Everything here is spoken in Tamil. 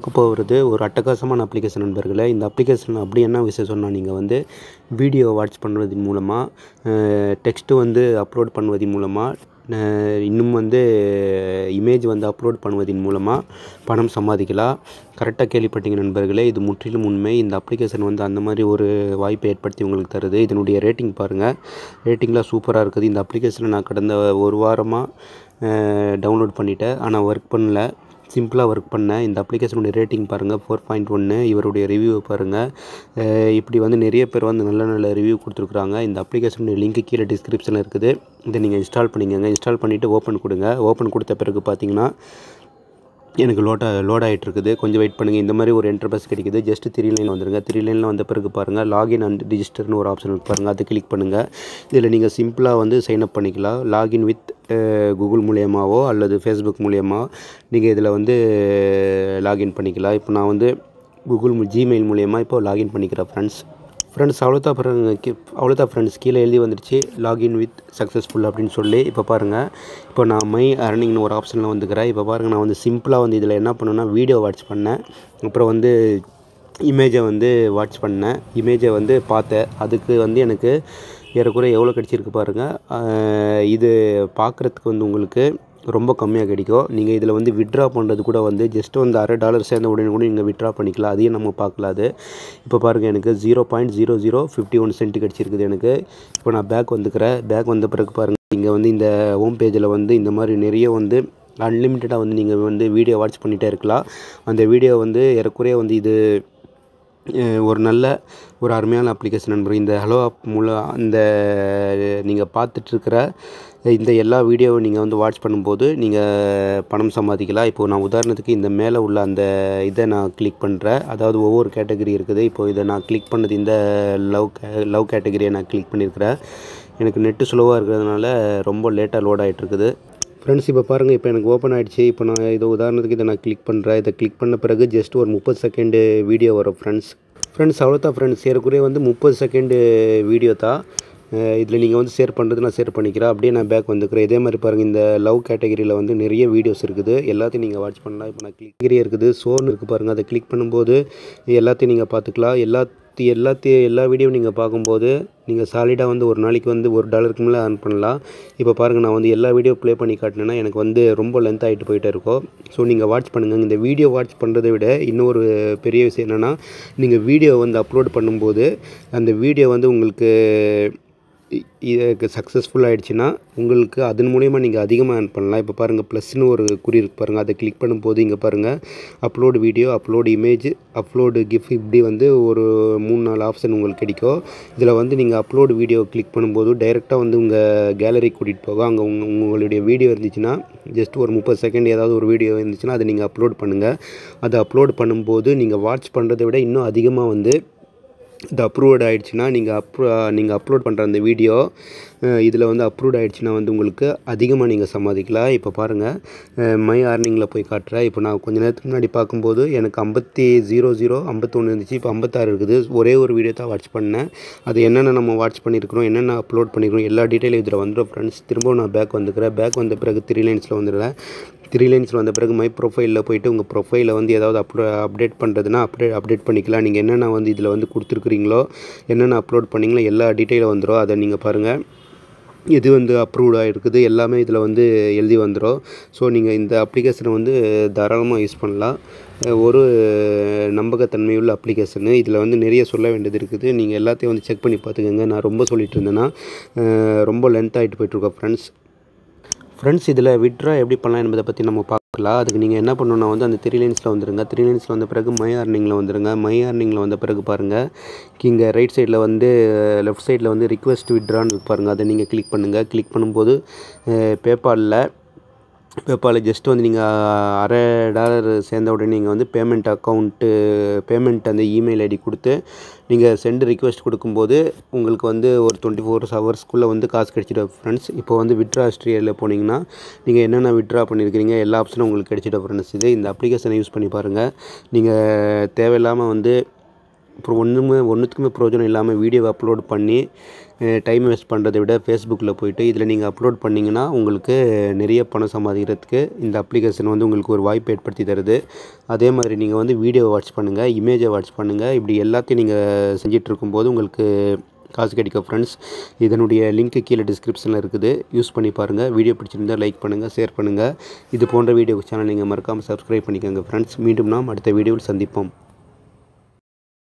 இப்போ போகிறது ஒரு அட்டகாசமான அப்ளிகேஷன் நண்பர்களை இந்த அப்ளிகேஷன் அப்படி என்ன விஷயம் சொன்னால் நீங்கள் வந்து வீடியோ வாட்ச் பண்ணுவதன் மூலமாக டெக்ஸ்ட்டு வந்து அப்லோட் பண்ணுவதன் மூலமாக இன்னும் வந்து இமேஜ் வந்து அப்லோட் பண்ணுவதன் மூலமாக பணம் சம்பாதிக்கலாம் கரெக்டாக கேள்விப்பட்டீங்க நண்பர்களே இது முற்றிலும் உண்மை இந்த அப்ளிகேஷன் வந்து அந்த மாதிரி ஒரு வாய்ப்பை ஏற்படுத்தி உங்களுக்கு தருது இதனுடைய ரேட்டிங் பாருங்கள் ரேட்டிங்லாம் சூப்பராக இருக்குது இந்த அப்ளிகேஷனை நான் கடந்த ஒரு வாரமாக டவுன்லோட் பண்ணிட்டேன் ஆனால் ஒர்க் பண்ணல சிம்பிளாக ஒர்க் பண்ணேன் இந்த அப்ளிகேஷனுடைய ரேட்டிங் பாருங்கள் ஃபோர் பாயிண்ட் ஒன்று இவருடைய ரிவ்யூவை பாருங்கள் இப்படி வந்து நிறைய பேர் வந்து நல்ல நல்ல ரிவ்யூ கொடுத்துருக்குறாங்க இந்த அப்ளிகேஷனுடைய லிங்க் கீழே டிஸ்கிரிப்ஷனில் இருக்குது இதை நீங்கள் இன்ஸ்டால் பண்ணிக்கோங்க இன்ஸ்டால் பண்ணிவிட்டு ஓப்பன் கொடுங்க ஓப்பன் கொடுத்த பிறகு பார்த்தீங்கன்னா எனக்கு லோட்டா லோட் ஆகிட்டு இருக்குது கொஞ்சம் வெயிட் பண்ணுங்கள் இந்த மாதிரி ஒரு என்டர்பஸ் கிடைக்குது ஜஸ்ட் த்ரீ லைனில் வந்துருங்க த்ரீ லைனில் வந்த பிறகு பாருங்கள் லாகின் அண்ட் ரிஜிஸ்டர்னு ஒரு ஆப்ஷன் பாருங்கள் அதை கிளிக் பண்ணுங்கள் இதில் நீங்கள் சிம்பிளாக வந்து சைன் அப் பண்ணிக்கலாம் லாகின் வித் கூகுள் மூலியமாகவோ அல்லது ஃபேஸ்புக் மூலியமாக நீங்கள் இதில் வந்து லாகின் பண்ணிக்கலாம் இப்போ நான் வந்து கூகுள் ஜிமெயில் மூலியமாக இப்போ லாகின் பண்ணிக்கிறேன் ஃப்ரெண்ட்ஸ் ஃப்ரெண்ட்ஸ் அவ்வளோதான் அவ்வளோதான் ஃப்ரெண்ட்ஸ் கீழே எழுதி வந்துடுச்சு லாகின் வித் சக்ஸஸ்ஃபுல் அப்படின்னு சொல்லி இப்போ பாருங்கள் இப்போ நான் மை அர்னிங்னு ஒரு ஆப்ஷனில் வந்துக்கிறேன் இப்போ பாருங்கள் நான் வந்து சிம்பிளாக வந்து இதில் என்ன பண்ணுன்னா வீடியோ வாட்ச் பண்ணேன் அப்புறம் வந்து இமேஜை வந்து வாட்ச் பண்ணேன் இமேஜை வந்து பார்த்தேன் அதுக்கு வந்து எனக்கு ஏறக்குறைய எவ்வளோ கிடச்சிருக்கு பாருங்கள் இது பார்க்குறதுக்கு வந்து உங்களுக்கு ரொம்ப கம்மியாக கிடைக்கும் நீங்கள் இதில் வந்து விட்ரா பண்ணுறது கூட வந்து ஜஸ்ட் வந்து அரை டாலர் சேர்ந்த உடனே கூட நீங்கள் விட்ரா பண்ணிக்கலாம் அதையும் நம்ம பார்க்கலாம் அது இப்போ பாருங்கள் எனக்கு zero point zero zero fifty one cent கிடச்சிருக்குது எனக்கு இப்போ நான் பேக் வந்துக்கிறேன் பேக் வந்த பிறகு பாருங்கள் நீங்கள் வந்து இந்த ஹோம் பேஜில் வந்து இந்த மாதிரி நிறைய வந்து அன்லிமிட்டடாக வந்து நீங்கள் வந்து வீடியோ வாட்ச் பண்ணிகிட்டே இருக்கலாம் அந்த வீடியோ வந்து ஏறக்குறைய வந்து இது ஒரு நல்ல ஒரு அருமையான அப்ளிகேஷன் நண்பர் இந்த ஹலோ ஆப் மூலம் இந்த நீங்கள் பார்த்துட்ருக்கிற இந்த எல்லா வீடியோவும் நீங்கள் வந்து வாட்ச் பண்ணும்போது நீங்கள் பணம் சம்பாதிக்கலாம் இப்போது நான் உதாரணத்துக்கு இந்த மேலே உள்ள அந்த இதை நான் கிளிக் பண்ணுறேன் அதாவது ஒவ்வொரு கேட்டகரி இருக்குது இப்போது இதை நான் கிளிக் பண்ணது இந்த லவ் லவ் கேட்டகரியை நான் கிளிக் பண்ணியிருக்கிறேன் எனக்கு நெட்டு ஸ்லோவாக இருக்கிறதுனால ரொம்ப லேட்டாக லோட் ஆகிட்டு இருக்குது ஃப்ரெண்ட்ஸ் இப்போ பாருங்கள் இப்போ எனக்கு ஓப்பன் ஆகிடுச்சு இப்போ நான் இதை உதாரணத்துக்கு இதை நான் கிளிக் பண்ணுறேன் இதை கிளிக் பண்ண பிறகு ஜஸ்ட் ஒரு முப்பது செகண்டு வீடியோ வரும் ஃப்ரெண்ட்ஸ் ஃப்ரெண்ட்ஸ் அவ்வளோதான் ஃப்ரெண்ட்ஸ் ஏறக்குறைய வந்து முப்பது செகண்டு வீடியோ தான் இதில் நீங்கள் வந்து ஷேர் பண்ணுறது நான் ஷேர் பண்ணிக்கிறேன் அப்படியே நான் பேக் வந்துக்கிறேன் இதே மாதிரி பாருங்கள் இந்த லவ் கேட்டகரியில் வந்து நிறைய வீடியோஸ் இருக்குது எல்லாத்தையும் நீங்கள் வாட்ச் பண்ணலாம் இப்போ நான் கிளிக் இருக்குது சோன் இருக்குது பாருங்கள் அதை கிளிக் பண்ணும்போது எல்லாத்தையும் நீங்கள் பார்த்துக்கலாம் எல்லா எல்லாத்தையும் எல்லா வீடியோவும் நீங்கள் பார்க்கும்போது நீங்கள் சாலிடாக வந்து ஒரு நாளைக்கு வந்து ஒரு டாலருக்கு மேலே ஏர்ன் பண்ணலாம் இப்போ பாருங்கள் நான் வந்து எல்லா வீடியோ ப்ளே பண்ணி காட்டினேன்னா எனக்கு வந்து ரொம்ப லென்த் ஆகிட்டு போயிட்டே இருக்கும் ஸோ நீங்கள் வாட்ச் பண்ணுங்கள் இந்த வீடியோ வாட்ச் பண்ணுறதை விட இன்னொரு பெரிய விஷயம் என்னென்னா நீங்கள் வீடியோ வந்து அப்லோட் பண்ணும்போது அந்த வீடியோ வந்து உங்களுக்கு இதுக்கு சக்ஸஸ்ஃபுல் ஆகிடுச்சின்னா உங்களுக்கு அதன் மூலயமா நீங்கள் அதிகமாக ஏர்ன் பண்ணலாம் இப்போ பாருங்கள் ப்ளஸ்னு ஒரு குறி இருக்கு பாருங்கள் அதை கிளிக் பண்ணும்போது இங்கே பாருங்கள் upload video upload image upload gift இப்படி வந்து ஒரு மூணு நாலு ஆப்ஷன் உங்களுக்கு கிடைக்கும் இதில் வந்து நீங்கள் அப்லோடு வீடியோ கிளிக் பண்ணும்போது டைரெக்டாக வந்து உங்கள் கேலரி கூட்டிகிட்டு போகும் அங்கே உங்கள் உங்களுடைய வீடியோ இருந்துச்சுன்னா ஜஸ்ட் ஒரு முப்பது செகண்ட் ஏதாவது ஒரு வீடியோ இருந்துச்சுன்னா அதை நீங்கள் அப்லோட் பண்ணுங்கள் அதை அப்லோட் பண்ணும்போது நீங்கள் வாட்ச் பண்ணுறதை விட இன்னும் அதிகமாக வந்து இது அப்ரூவ்ட் ஆகிடுச்சின்னா நீங்கள் அப்ரூ நீங்கள் அப்லோட் பண்ணுற அந்த வீடியோ இதில் வந்து அப்ரூவ்ட் ஆகிடுச்சின்னா வந்து உங்களுக்கு அதிகமாக நீங்கள் சம்பாதிக்கலாம் இப்போ பாருங்கள் மை ஆர்னிங்கில் போய் காட்டுறேன் இப்போ நான் கொஞ்ச நேரத்துக்கு முன்னாடி பார்க்கும்போது எனக்கு ஐம்பத்தி ஜீரோ ஜீரோ ஐம்பத்தொன்று இருந்துச்சு இப்போ ஐம்பத்தாறு இருக்குது ஒரே ஒரு வீடியோ தான் வாட்ச் பண்ணேன் அது என்னென்ன நம்ம வாட்ச் பண்ணியிருக்கிறோம் என்னென்ன அப்லோட் பண்ணியிருக்கிறோம் எல்லா டீட்டெயிலும் இதில் வந்துடும் ஃப்ரெண்ட்ஸ் திரும்பவும் நான் பேக் வந்துக்கிறேன் பேக் வந்த பிறகு த்ரீ லைன்ஸில் வந்துடுறேன் த்ரீ லைன்ஸில் வந்த பிறகு மை ப்ரொஃபைலில் போயிட்டு உங்கள் ப்ரொஃபைலில் வந்து ஏதாவது அப்டோ அப்டேட் பண்ணுறதுனா அப்டே அப்டேட் பண்ணிக்கலாம் நீங்கள் என்னென்ன வந்து இதில் வந்து கொடுத்துருக்குறீங்களோ என்னென்ன அப்லோட் பண்ணிங்களோ எல்லா டீட்டெயிலும் வந்துடும் அதை நீங்கள் பாருங்கள் எது வந்து அப்ரூவ்டாக இருக்குது எல்லாமே இதில் வந்து எழுதி வந்துடும் ஸோ நீங்கள் இந்த அப்ளிகேஷனை வந்து தாராளமாக யூஸ் பண்ணலாம் ஒரு நம்பகத்தன்மையுள்ள அப்ளிகேஷனு இதில் வந்து நிறைய சொல்ல வேண்டியது இருக்குது நீங்கள் எல்லாத்தையும் வந்து செக் பண்ணி பார்த்துக்கோங்க நான் ரொம்ப சொல்லிகிட்டு இருந்தேன்னா ரொம்ப லென்த்தாகிட்டு போயிட்டுருக்கோம் ஃப்ரெண்ட்ஸ் ஃப்ரெண்ட்ஸ் இதில் விட்ரா எப்படி பண்ணலாம் என்பதை பற்றி நம்ம பார்க்கலாம் அதுக்கு நீங்கள் என்ன பண்ணணும்னா வந்து அந்த த்ரீ லைன்ஸில் வந்துருங்க த்ரீ லைன்ஸில் வந்த பிறகு மை ஆர்னிங்கில் வந்துருங்க மை ஆர்னிங்கில் வந்த பிறகு பாருங்கள் இங்கே ரைட் சைடில் வந்து லெஃப்ட் சைடில் வந்து ரிக்வெஸ்ட் விட்ரான்னு பாருங்கள் அதை நீங்கள் கிளிக் பண்ணுங்கள் கிளிக் பண்ணும்போது பேபாலில் பேபாலில் ஜஸ்ட் வந்து நீங்கள் அரை டாலர் சேர்ந்த உடனே நீங்கள் வந்து பேமெண்ட் அக்கௌண்ட்டு பேமெண்ட் அந்த இமெயில் ஐடி கொடுத்து நீங்கள் சென்ட் ரிக்வெஸ்ட் கொடுக்கும்போது உங்களுக்கு வந்து ஒரு டுவெண்ட்டி ஃபோர் ஹவர்ஸ்க்குள்ளே வந்து காசு கிடச்சிடும் ஃப்ரெண்ட்ஸ் இப்போ வந்து விட்ரா ஆஸ்திரேலியாவில் போனீங்கன்னா நீங்கள் என்னென்ன விட்ரா பண்ணியிருக்கிறீங்க எல்லா ஆப்ஷனும் உங்களுக்கு கிடச்சிடும் ஃப்ரெண்ட்ஸ் இது இந்த அப்ளிகேஷனை யூஸ் பண்ணி பாருங்கள் நீங்கள் தேவையில்லாமல் வந்து அப்புறம் ஒன்றுமே ஒன்றுத்துக்குமே பிரயோஜனம் இல்லாமல் வீடியோவை அப்லோட் பண்ணி டைம் வேஸ்ட் பண்ணுறதை விட ஃபேஸ்புக்கில் போய்ட்டு இதில் நீங்கள் அப்லோட் பண்ணிங்கன்னா உங்களுக்கு நிறைய பணம் சம்பாதிக்கிறதுக்கு இந்த அப்ளிகேஷன் வந்து உங்களுக்கு ஒரு வாய்ப்பு ஏற்படுத்தி தருது அதே மாதிரி நீங்கள் வந்து வீடியோவை வாட்ச் பண்ணுங்கள் இமேஜை வாட்ச் பண்ணுங்கள் இப்படி எல்லாத்தையும் நீங்கள் செஞ்சிட்டு இருக்கும்போது உங்களுக்கு காசு கிடைக்கும் ஃப்ரெண்ட்ஸ் இதனுடைய லிங்க்கு கீழே டிஸ்கிரிப்ஷனில் இருக்குது யூஸ் பண்ணி பாருங்கள் வீடியோ பிடிச்சிருந்தால் லைக் பண்ணுங்கள் ஷேர் பண்ணுங்கள் இது போன்ற வீடியோ சேனல் நீங்கள் மறக்காமல் சப்ஸ்கிரைப் பண்ணிக்கோங்க ஃப்ரெண்ட்ஸ் மீண்டும் நாம் அடுத்த வீடியோவில் சந்திப்போம்